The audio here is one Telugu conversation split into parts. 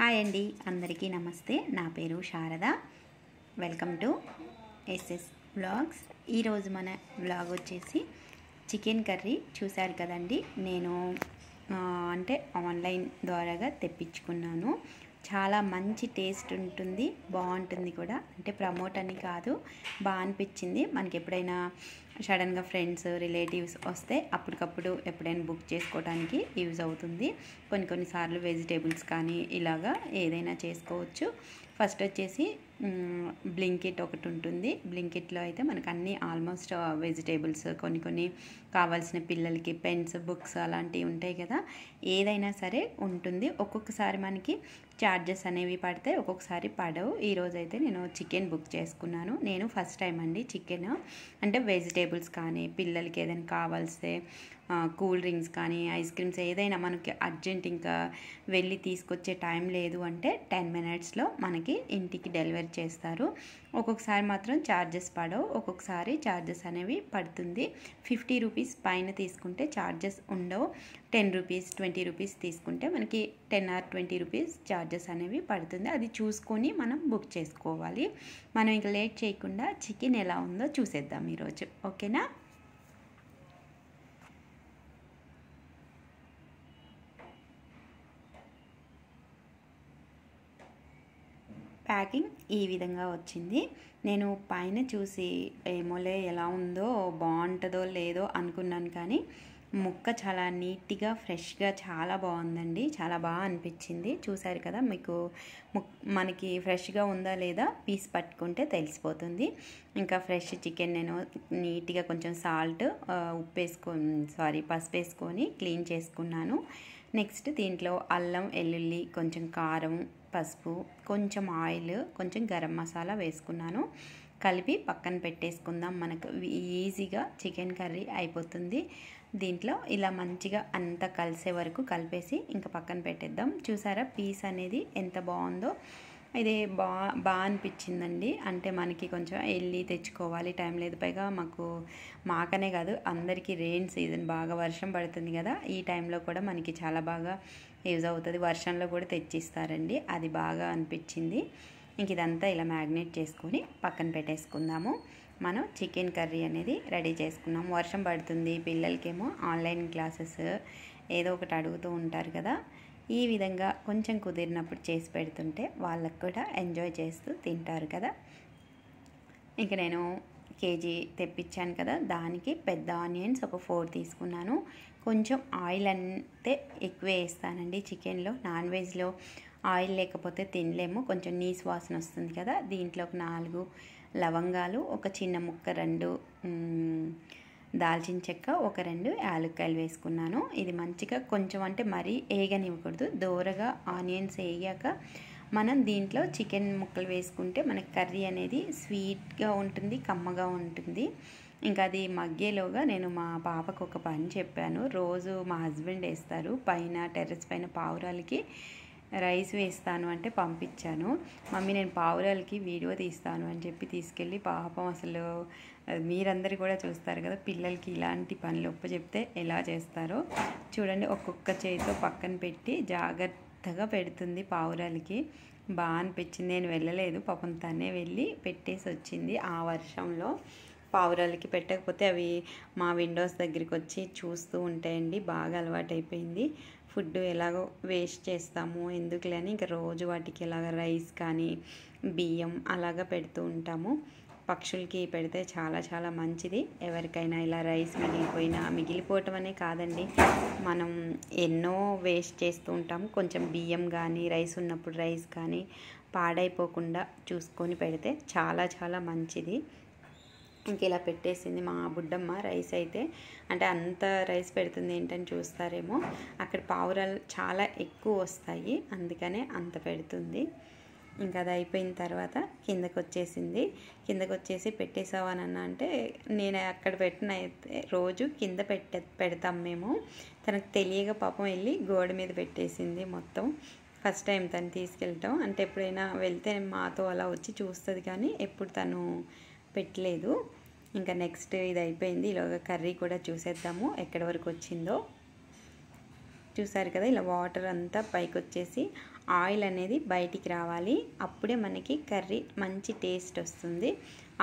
హాయ్ అండి అందరికీ నమస్తే నా పేరు Sharada welcome to SS blogs ఈరోజు మన బ్లాగ్ వచ్చేసి చికెన్ కర్రీ చూశారు కదండి నేను అంటే ఆన్లైన్ ద్వారాగా తెప్పించుకున్నాను చాలా మంచి టేస్ట్ ఉంటుంది బాగుంటుంది కూడా అంటే ప్రమోట్ అని కాదు బాగా అనిపించింది మనకి ఎప్పుడైనా సడన్గా ఫ్రెండ్స్ రిలేటివ్స్ వస్తే అప్పటికప్పుడు ఎప్పుడైనా బుక్ చేసుకోవడానికి యూజ్ అవుతుంది కొన్ని కొన్నిసార్లు వెజిటేబుల్స్ కానీ ఇలాగా ఏదైనా చేసుకోవచ్చు ఫస్ట్ వచ్చేసి బ్లింకిట్ ఒకటి ఉంటుంది బ్లింకిట్లో అయితే మనకు అన్నీ ఆల్మోస్ట్ వెజిటేబుల్స్ కొన్ని కొన్ని కావాల్సిన పిల్లలకి పెన్స్ బుక్స్ అలాంటివి ఉంటాయి కదా ఏదైనా సరే ఉంటుంది ఒక్కొక్కసారి మనకి ఛార్జెస్ అనేవి పడితే ఒక్కొక్కసారి పడవు ఈరోజైతే నేను చికెన్ బుక్ చేసుకున్నాను నేను ఫస్ట్ టైం అండి చికెన్ అంటే వెజిటేబుల్స్ కానీ పిల్లలకి ఏదైనా కావాల్సే కూల్ డ్రింక్స్ కానీ ఐస్ క్రీమ్స్ ఏదైనా మనకి అర్జెంట్ ఇంకా వెళ్ళి తీసుకొచ్చే టైం లేదు అంటే టెన్ మినిట్స్లో మనకి ఇంటికి డెలివరీ చేస్తారు ఒక్కొక్కసారి మాత్రం ఛార్జెస్ పడవు ఒక్కొక్కసారి ఛార్జెస్ అనేవి పడుతుంది ఫిఫ్టీ రూపీస్ పైన తీసుకుంటే ఛార్జెస్ ఉండవు టెన్ రూపీస్ ట్వంటీ రూపీస్ తీసుకుంటే మనకి ten or twenty rupees charges అనేవి పడుతుంది అది చూసుకొని మనం బుక్ చేసుకోవాలి మనం ఇంకా లేట్ చేయకుండా చికెన్ ఎలా ఉందో చూసేద్దాం ఈరోజు ఓకేనా ప్యాకింగ్ ఈ విధంగా వచ్చింది నేను పైన చూసి ఏమోలే ఎలా ఉందో బాగుంటుందో లేదో అనుకున్నాను కానీ ముక్క చాలా నీట్గా ఫ్రెష్గా చాలా బాగుందండి చాలా బాగా అనిపించింది చూసారు కదా మీకు మనకి ఫ్రెష్గా ఉందా లేదా పీస్ పట్టుకుంటే తెలిసిపోతుంది ఇంకా ఫ్రెష్ చికెన్ నేను నీట్గా కొంచెం సాల్ట్ ఉప్పు వేసుకొని సారీ పసుపు వేసుకొని క్లీన్ చేసుకున్నాను నెక్స్ట్ దీంట్లో అల్లం వెల్లుల్లి కొంచెం కారం పసుపు కొంచెం ఆయిల్ కొంచెం గరం మసాలా వేసుకున్నాను కలిపి పక్కన పెట్టేసుకుందాం మనకు ఈజీగా చికెన్ కర్రీ అయిపోతుంది దీంట్లో ఇలా మంచిగా అంతా కలిసే వరకు కలిపేసి ఇంకా పక్కన పెట్టేద్దాం చూసారా పీస్ అనేది ఎంత బాగుందో ఇది బా బాగా అనిపించిందండి అంటే మనకి కొంచెం వెళ్ళి తెచ్చుకోవాలి టైం లేదు పైగా మాకు మాకనే కాదు అందరికీ రెయిన్ సీజన్ బాగా వర్షం పడుతుంది కదా ఈ టైంలో కూడా మనకి చాలా బాగా యూజ్ అవుతుంది వర్షంలో కూడా తెచ్చిస్తారండి అది బాగా అనిపించింది ఇంక ఇదంతా ఇలా మ్యాగ్నేట్ చేసుకొని పక్కన పెట్టేసుకుందాము మనం చికెన్ కర్రీ అనేది రెడీ చేసుకున్నాము వర్షం పడుతుంది పిల్లలకేమో ఆన్లైన్ క్లాసెస్ ఏదో ఒకటి అడుగుతూ ఉంటారు కదా ఈ విధంగా కొంచెం కుదిరినప్పుడు చేసి పెడుతుంటే వాళ్ళకు కూడా ఎంజాయ్ చేస్తూ తింటారు కదా ఇంక నేను కేజీ తెప్పించాను కదా దానికి పెద్ద ఆనియన్స్ ఒక ఫోర్ తీసుకున్నాను కొంచెం ఆయిల్ అంతే ఎక్కువ వేస్తానండి చికెన్లో నాన్ వెజ్లో ఆయిల్ లేకపోతే తినలేము కొంచెం నీసు వాసన వస్తుంది కదా దీంట్లో ఒక నాలుగు లవంగాలు ఒక చిన్న ముక్క రెండు దాల్చిన చెక్క ఒక రెండు యాలక్కాయలు వేసుకున్నాను ఇది మంచిగా కొంచెం అంటే మరీ వేగనివ్వకూడదు దోరగా ఆనియన్స్ వేయాక మనం దీంట్లో చికెన్ ముక్కలు వేసుకుంటే మనకి కర్రీ అనేది స్వీట్గా ఉంటుంది కమ్మగా ఉంటుంది ఇంకా అది మగ్గేలోగా నేను మా పాపకు ఒక పని చెప్పాను రోజు మా హస్బెండ్ వేస్తారు పైన టెర్రస్ పైన పావురాలకి రైస్ వేస్తాను అంటే పంపించాను మమ్మీ నేను పావురాలకి వీడియో తీస్తాను అని చెప్పి తీసుకెళ్ళి పాపం అసలు మీరందరూ కూడా చూస్తారు కదా పిల్లలకి ఇలాంటి పనులు ఒప్ప చెప్తే ఎలా చేస్తారో చూడండి ఒక్కొక్క చేతితో పక్కన పెట్టి జాగ్రత్త మెత్తగా పెడుతుంది పావురాలకి బాగా అనిపించింది నేను వెళ్ళలేదు పాపం తనే వెళ్ళి పెట్టేసి వచ్చింది ఆ వర్షంలో పావురాలకి పెట్టకపోతే అవి మా విండోస్ దగ్గరికి వచ్చి చూస్తూ ఉంటాయండి బాగా అలవాటైపోయింది ఫుడ్ ఎలాగో వేస్ట్ చేస్తాము ఎందుకులే అని ఇంకా రోజు వాటికి ఇలాగ రైస్ కానీ బియ్యం అలాగ పెడుతూ ఉంటాము పక్షులకి పెడితే చాలా చాలా మంచిది ఎవరికైనా ఇలా రైస్ మిగిలిపోయినా మిగిలిపోవటం అనే కాదండి మనం ఎన్నో వేస్ట్ చేస్తూ ఉంటాం కొంచెం బియ్యం కానీ రైస్ ఉన్నప్పుడు రైస్ కానీ పాడైపోకుండా చూసుకొని పెడితే చాలా చాలా మంచిది ఇంక ఇలా పెట్టేసింది మా బుడ్డమ్మ రైస్ అయితే అంటే అంత రైస్ పెడుతుంది ఏంటని చూస్తారేమో అక్కడ పావురాలు చాలా ఎక్కువ వస్తాయి అందుకనే అంత పెడుతుంది ఇంకా అది అయిపోయిన తర్వాత కిందకు వచ్చేసింది కిందకు వచ్చేసి పెట్టేసావానన్నా అంటే నేను అక్కడ పెట్టిన అయితే రోజు కింద పెట్టే పెడతాం మేము తనకు తెలియక పాపం వెళ్ళి గోడ మీద పెట్టేసింది మొత్తం ఫస్ట్ టైం తను తీసుకెళ్ళటం అంటే ఎప్పుడైనా వెళ్తే మాతో అలా వచ్చి చూస్తుంది కానీ ఎప్పుడు తను పెట్టలేదు ఇంకా నెక్స్ట్ ఇది అయిపోయింది ఇలాగ కర్రీ కూడా చూసేద్దాము ఎక్కడి వరకు వచ్చిందో చూసారు కదా ఇలా వాటర్ అంతా పైకి వచ్చేసి ఆయిల్ అనేది బయటికి రావాలి అప్పుడే మనకి కర్రీ మంచి టేస్ట్ వస్తుంది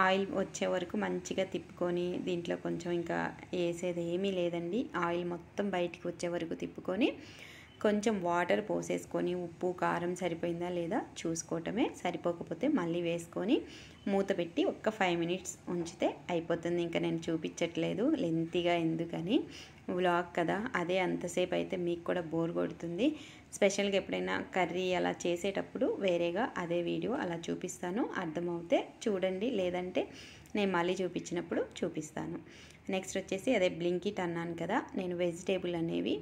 ఆయిల్ వచ్చే వరకు మంచిగా తిప్పుకొని దీంట్లో కొంచెం ఇంకా వేసేది ఏమీ లేదండి ఆయిల్ మొత్తం బయటికి వచ్చే వరకు తిప్పుకొని కొంచెం వాటర్ పోసేసుకొని ఉప్పు కారం సరిపోయిందా లేదా చూసుకోవటమే సరిపోకపోతే మళ్ళీ వేసుకొని మూత పెట్టి ఒక్క ఫైవ్ మినిట్స్ ఉంచితే అయిపోతుంది ఇంకా నేను చూపించట్లేదు లెంతీగా ఎందుకని వ్లాగ్ కదా అదే అంతసేపు అయితే మీకు కూడా బోర్ కొడుతుంది స్పెషల్గా ఎప్పుడైనా కర్రీ అలా చేసేటప్పుడు వేరేగా అదే వీడియో అలా చూపిస్తాను అర్థమవుతే చూడండి లేదంటే నేను మళ్ళీ చూపించినప్పుడు చూపిస్తాను నెక్స్ట్ వచ్చేసి అదే బ్లింకిట్ అన్నాను కదా నేను వెజిటేబుల్ అనేవి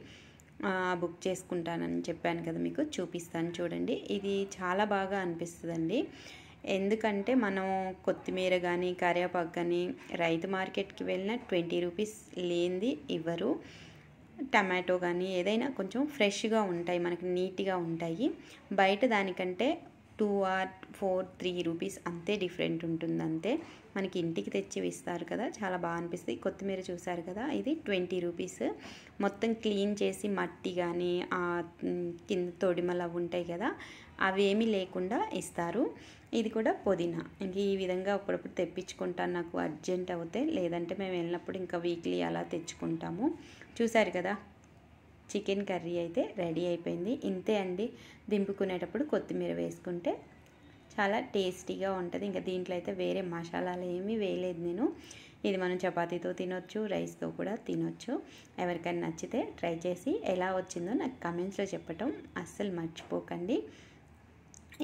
బుక్ చేసుకుంటానని చెప్పాను కదా మీకు చూపిస్తాను చూడండి ఇది చాలా బాగా అనిపిస్తుందండి ఎందుకంటే మనం కొత్తిమీర కానీ కరివేపాకు కానీ రైతు మార్కెట్కి వెళ్ళిన ట్వంటీ రూపీస్ లేనిది ఇవ్వరు టమాటో కానీ ఏదైనా కొంచెం ఫ్రెష్గా ఉంటాయి మనకి నీట్గా ఉంటాయి బయట దానికంటే two or four three rupees అంతే డిఫరెంట్ ఉంటుందంతే మనకి ఇంటికి తెచ్చి ఇస్తారు కదా చాలా బాగా అనిపిస్తుంది కొత్తిమీర చూసారు కదా ఇది ట్వంటీ రూపీస్ మొత్తం క్లీన్ చేసి మట్టి కానీ కింద తొడిమలు అవి ఉంటాయి కదా అవేమీ లేకుండా ఇస్తారు ఇది కూడా పుదీనా ఇంక ఈ విధంగా అప్పుడప్పుడు తెప్పించుకుంటాను నాకు అర్జెంట్ అవుతే లేదంటే మేము వెళ్ళినప్పుడు ఇంకా వీక్లీ అలా తెచ్చుకుంటాము చూసారు కదా చికెన్ కర్రీ అయితే రెడీ అయిపోయింది ఇంతే అండి దింపుకునేటప్పుడు కొత్తిమీర వేసుకుంటే చాలా టేస్టీగా ఉంటుంది ఇంకా దీంట్లో అయితే వేరే మసాలాలు ఏమీ వేయలేదు నేను ఇది మనం చపాతీతో తినొచ్చు రైస్తో కూడా తినొచ్చు ఎవరికైనా నచ్చితే ట్రై చేసి ఎలా వచ్చిందో నాకు కమెంట్స్లో చెప్పటం అస్సలు మర్చిపోకండి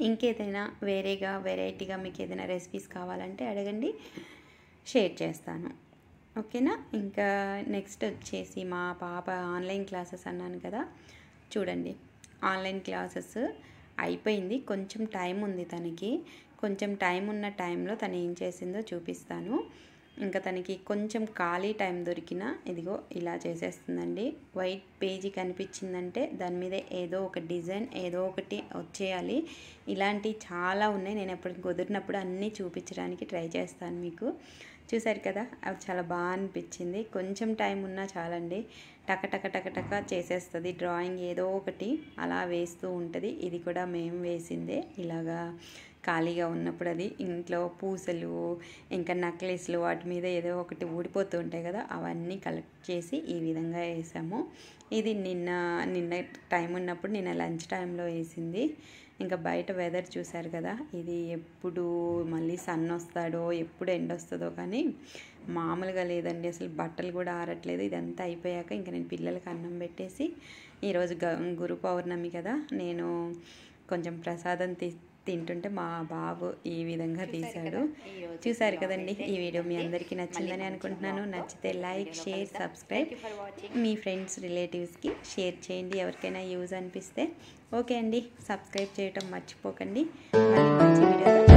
ఇంకేదైనా వేరేగా వెరైటీగా మీకు ఏదైనా రెసిపీస్ కావాలంటే అడగండి షేర్ చేస్తాను ఓకేనా ఇంకా నెక్స్ట్ వచ్చేసి మా పాప ఆన్లైన్ క్లాసెస్ అన్నాను కదా చూడండి ఆన్లైన్ క్లాసెస్ అయిపోయింది కొంచెం టైం ఉంది తనకి కొంచెం టైం ఉన్న టైంలో తను ఏం చేసిందో చూపిస్తాను ఇంకా తనకి కొంచెం ఖాళీ టైం దొరికినా ఇదిగో ఇలా చేసేస్తుందండి వైట్ పేజీ కనిపించిందంటే దాని మీద ఏదో ఒక డిజైన్ ఏదో ఒకటి వచ్చేయాలి ఇలాంటివి చాలా ఉన్నాయి నేను ఎప్పుడు కుదిరినప్పుడు అన్నీ చూపించడానికి ట్రై చేస్తాను మీకు చూసారు కదా అవి చాలా బాగా అనిపించింది కొంచెం టైం ఉన్నా చాలండి టకటక టకటక చేసేస్తుంది డ్రాయింగ్ ఏదో ఒకటి అలా వేస్తూ ఉంటుంది ఇది కూడా మేము వేసిందే ఇలాగా ఖాళీగా ఉన్నప్పుడు అది ఇంట్లో పూసలు ఇంకా నక్లెస్లు వాటి మీద ఏదో ఒకటి ఊడిపోతూ ఉంటాయి కదా అవన్నీ కలెక్ట్ చేసి ఈ విధంగా వేసాము ఇది నిన్న నిన్న టైం ఉన్నప్పుడు నిన్న లంచ్ టైంలో వేసింది ఇంకా బయట వెదర్ చూశారు కదా ఇది ఎప్పుడు మళ్ళీ సన్ వస్తాడో ఎప్పుడు ఎండ్ వస్తుందో కానీ మామూలుగా లేదండి అసలు బట్టలు కూడా ఆరట్లేదు ఇదంతా అయిపోయాక ఇంకా నేను పిల్లలకి అన్నం పెట్టేసి ఈరోజు గురు పౌర్ణమి కదా నేను కొంచెం ప్రసాదం తీ తింటుంటే మా బాబు ఈ విధంగా తీశాడు చూసారు కదండి ఈ వీడియో మీ అందరికీ నచ్చిందని అనుకుంటున్నాను నచ్చితే లైక్ షేర్ సబ్స్క్రైబ్ మీ ఫ్రెండ్స్ రిలేటివ్స్కి షేర్ చేయండి ఎవరికైనా యూజ్ అనిపిస్తే ఓకే అండి సబ్స్క్రైబ్ చేయటం మర్చిపోకండి మళ్ళీ మంచి వీడియో